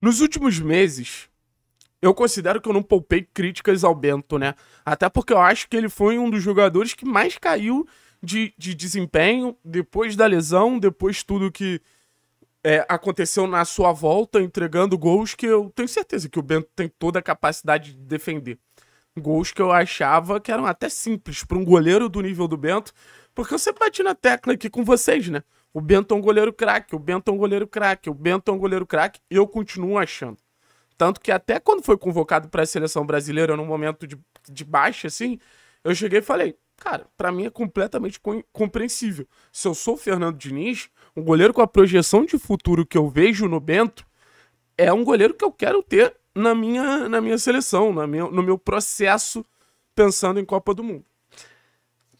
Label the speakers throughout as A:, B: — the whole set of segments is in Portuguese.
A: Nos últimos meses, eu considero que eu não poupei críticas ao Bento, né? Até porque eu acho que ele foi um dos jogadores que mais caiu de, de desempenho depois da lesão, depois tudo que é, aconteceu na sua volta, entregando gols que eu tenho certeza que o Bento tem toda a capacidade de defender. Gols que eu achava que eram até simples para um goleiro do nível do Bento, porque eu sempre bati na tecla aqui com vocês, né? O Bento é um goleiro craque, o Bento é um goleiro craque, o Bento é um goleiro craque, e eu continuo achando. Tanto que até quando foi convocado para a seleção brasileira, num momento de, de baixa, assim, eu cheguei e falei, cara, para mim é completamente compreensível. Se eu sou o Fernando Diniz, um goleiro com a projeção de futuro que eu vejo no Bento, é um goleiro que eu quero ter na minha, na minha seleção, na minha, no meu processo pensando em Copa do Mundo.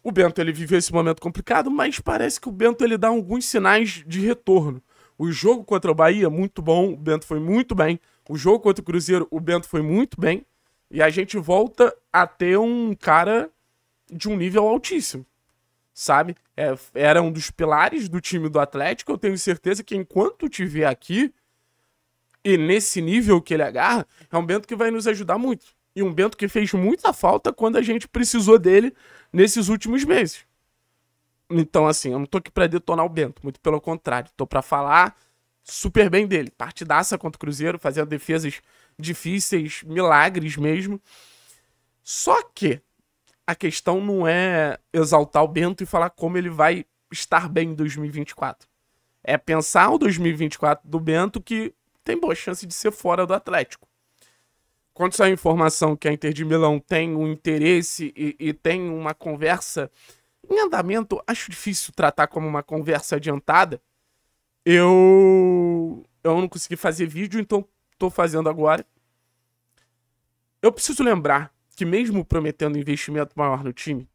A: O Bento ele vive esse momento complicado, mas parece que o Bento ele dá alguns sinais de retorno. O jogo contra o Bahia, muito bom, o Bento foi muito bem. O jogo contra o Cruzeiro, o Bento foi muito bem. E a gente volta a ter um cara de um nível altíssimo, sabe? É, era um dos pilares do time do Atlético. Eu tenho certeza que enquanto tiver aqui, e nesse nível que ele agarra, é um Bento que vai nos ajudar muito. E um Bento que fez muita falta quando a gente precisou dele nesses últimos meses. Então, assim, eu não tô aqui pra detonar o Bento, muito pelo contrário. Tô para falar super bem dele. Partidaça contra o Cruzeiro, fazendo defesas difíceis, milagres mesmo. Só que a questão não é exaltar o Bento e falar como ele vai estar bem em 2024. É pensar o 2024 do Bento que tem boa chance de ser fora do Atlético quando saiu informação que a Inter de Milão tem um interesse e, e, tem uma conversa em andamento, acho difícil tratar como uma conversa adiantada. Eu eu não consegui fazer vídeo, então estou fazendo agora. Eu preciso lembrar que mesmo prometendo investimento maior no time,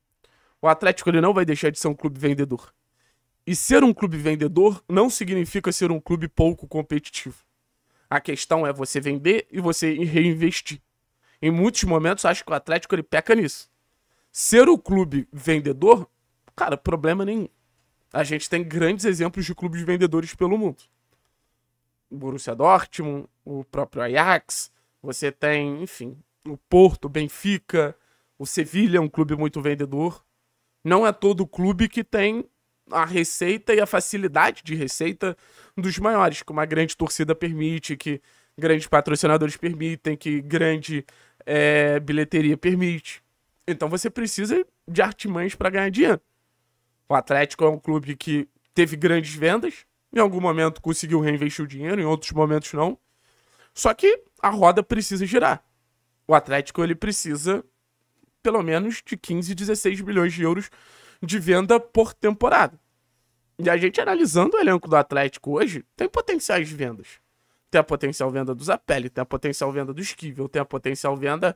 A: o Atlético ele não vai deixar de ser um clube vendedor. E ser um clube vendedor não significa ser um clube pouco competitivo. A questão é você vender e você reinvestir. Em muitos momentos, acho que o Atlético ele peca nisso. Ser o clube vendedor, cara, problema nenhum. A gente tem grandes exemplos de clubes vendedores pelo mundo. O Borussia Dortmund, o próprio Ajax, você tem, enfim, o Porto, o Benfica, o Sevilha é um clube muito vendedor. Não é todo clube que tem a receita e a facilidade de receita dos maiores, que uma grande torcida permite, que grandes patrocinadores permitem, que grande é, bilheteria permite. Então você precisa de artimanhas para ganhar dinheiro. O Atlético é um clube que teve grandes vendas, em algum momento conseguiu reinvestir o dinheiro, em outros momentos não. Só que a roda precisa girar. O Atlético ele precisa pelo menos de 15, 16 milhões de euros de venda por temporada. E a gente analisando o elenco do Atlético hoje, tem potenciais vendas. Tem a potencial venda do Zapelli, tem a potencial venda do Esquivel, tem a potencial venda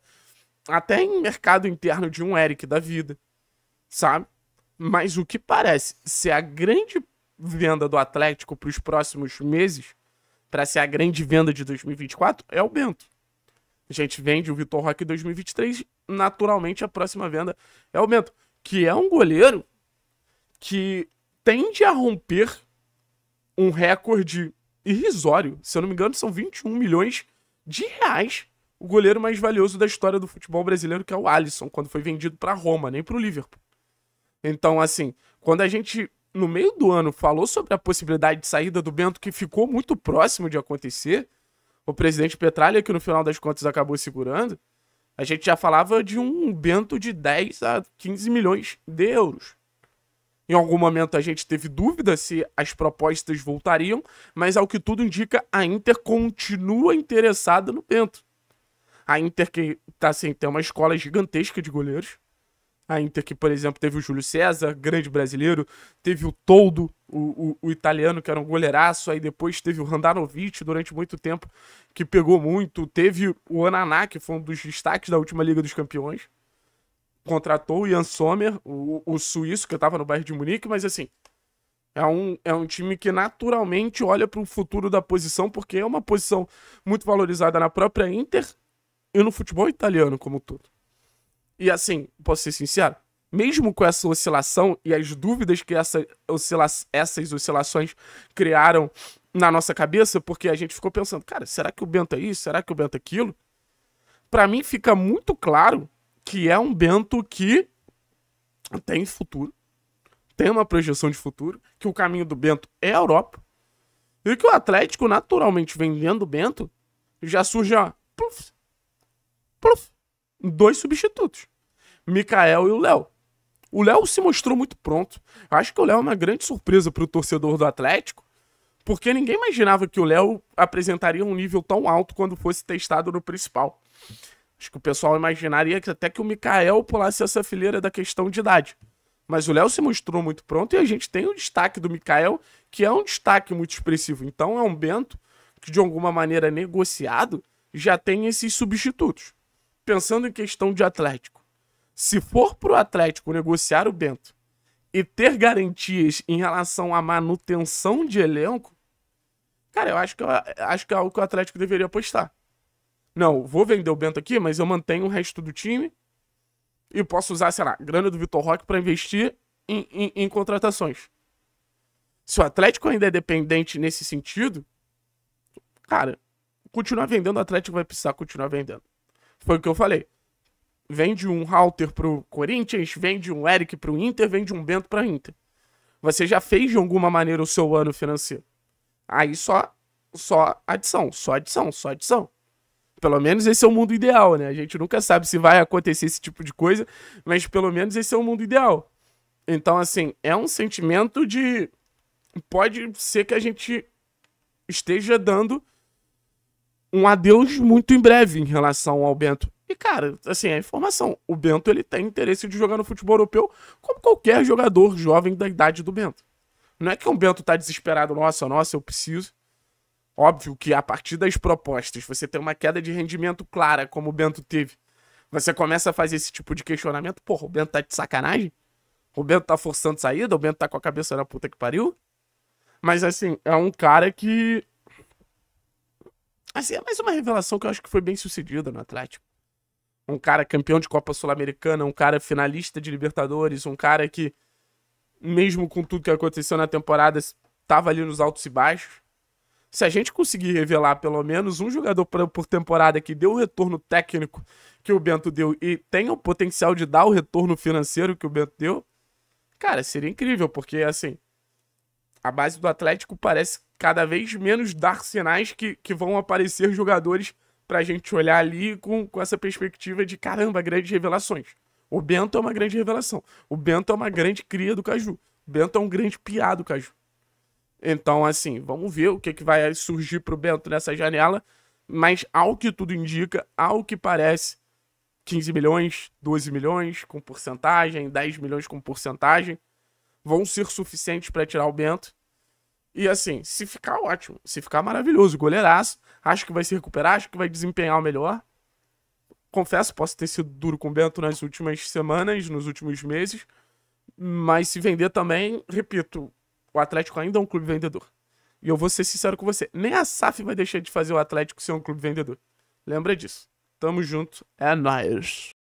A: até em mercado interno de um Eric da vida, sabe? Mas o que parece ser a grande venda do Atlético para os próximos meses, para ser a grande venda de 2024, é o Bento. A gente vende o Vitor Roque em 2023, naturalmente a próxima venda é o Bento que é um goleiro que tende a romper um recorde irrisório. Se eu não me engano, são 21 milhões de reais o goleiro mais valioso da história do futebol brasileiro, que é o Alisson, quando foi vendido para Roma, nem para o Liverpool. Então, assim, quando a gente, no meio do ano, falou sobre a possibilidade de saída do Bento, que ficou muito próximo de acontecer, o presidente Petralha, que no final das contas acabou segurando, a gente já falava de um Bento de 10 a 15 milhões de euros. Em algum momento a gente teve dúvida se as propostas voltariam, mas ao que tudo indica, a Inter continua interessada no Bento. A Inter, que está sem ter uma escola gigantesca de goleiros, a Inter, que, por exemplo, teve o Júlio César, grande brasileiro, teve o Toldo, o, o, o italiano, que era um goleiraço, aí depois teve o Randanovic durante muito tempo, que pegou muito, teve o Ananá, que foi um dos destaques da última Liga dos Campeões, contratou o Ian Sommer, o, o suíço, que estava no bairro de Munique, mas assim, é um, é um time que naturalmente olha para o futuro da posição, porque é uma posição muito valorizada na própria Inter e no futebol italiano como um todo. E assim, posso ser sincero, mesmo com essa oscilação e as dúvidas que essa oscila essas oscilações criaram na nossa cabeça, porque a gente ficou pensando, cara, será que o Bento é isso? Será que o Bento é aquilo? Para mim fica muito claro que é um Bento que tem futuro, tem uma projeção de futuro, que o caminho do Bento é a Europa, e que o Atlético, naturalmente, vendendo o Bento, já surge, ó, pluf, pluf, dois substitutos: Mikael e o Léo. O Léo se mostrou muito pronto. Acho que o Léo é uma grande surpresa para o torcedor do Atlético, porque ninguém imaginava que o Léo apresentaria um nível tão alto quando fosse testado no principal. Acho que o pessoal imaginaria que até que o Mikael pulasse essa fileira da questão de idade. Mas o Léo se mostrou muito pronto e a gente tem o destaque do Mikael, que é um destaque muito expressivo. Então é um Bento que, de alguma maneira, negociado, já tem esses substitutos pensando em questão de Atlético, se for para o Atlético negociar o Bento e ter garantias em relação à manutenção de elenco, cara, eu acho que, acho que é algo que o Atlético deveria apostar. Não, vou vender o Bento aqui, mas eu mantenho o resto do time e posso usar, sei lá, grana do Vitor Roque para investir em, em, em contratações. Se o Atlético ainda é dependente nesse sentido, cara, continuar vendendo, o Atlético vai precisar continuar vendendo. Foi o que eu falei. Vende um Halter pro Corinthians, vende um Eric pro Inter, vende um Bento pra Inter. Você já fez de alguma maneira o seu ano financeiro. Aí só, só adição, só adição, só adição. Pelo menos esse é o mundo ideal, né? A gente nunca sabe se vai acontecer esse tipo de coisa, mas pelo menos esse é o mundo ideal. Então, assim, é um sentimento de. Pode ser que a gente esteja dando um adeus muito em breve em relação ao Bento. E, cara, assim, a informação. O Bento ele tem interesse de jogar no futebol europeu como qualquer jogador jovem da idade do Bento. Não é que o um Bento tá desesperado, nossa, nossa, eu preciso. Óbvio que a partir das propostas você tem uma queda de rendimento clara, como o Bento teve. Você começa a fazer esse tipo de questionamento, porra, o Bento tá de sacanagem? O Bento tá forçando saída? O Bento tá com a cabeça na puta que pariu? Mas assim, é um cara que Assim, é mais uma revelação que eu acho que foi bem sucedida no Atlético. Um cara campeão de Copa Sul-Americana, um cara finalista de Libertadores, um cara que, mesmo com tudo que aconteceu na temporada, estava ali nos altos e baixos. Se a gente conseguir revelar pelo menos um jogador por temporada que deu o retorno técnico que o Bento deu e tenha o potencial de dar o retorno financeiro que o Bento deu, cara, seria incrível, porque assim, a base do Atlético parece cada vez menos dar sinais que, que vão aparecer jogadores para a gente olhar ali com, com essa perspectiva de caramba, grandes revelações. O Bento é uma grande revelação. O Bento é uma grande cria do Caju. O Bento é um grande piado do Caju. Então, assim, vamos ver o que, que vai surgir para o Bento nessa janela. Mas, ao que tudo indica, ao que parece, 15 milhões, 12 milhões com porcentagem, 10 milhões com porcentagem, vão ser suficientes para tirar o Bento. E assim, se ficar ótimo, se ficar maravilhoso, goleiraço, acho que vai se recuperar, acho que vai desempenhar o melhor. Confesso, posso ter sido duro com o Bento nas últimas semanas, nos últimos meses, mas se vender também, repito, o Atlético ainda é um clube vendedor. E eu vou ser sincero com você, nem a SAF vai deixar de fazer o Atlético ser um clube vendedor. Lembra disso. Tamo junto, é nóis.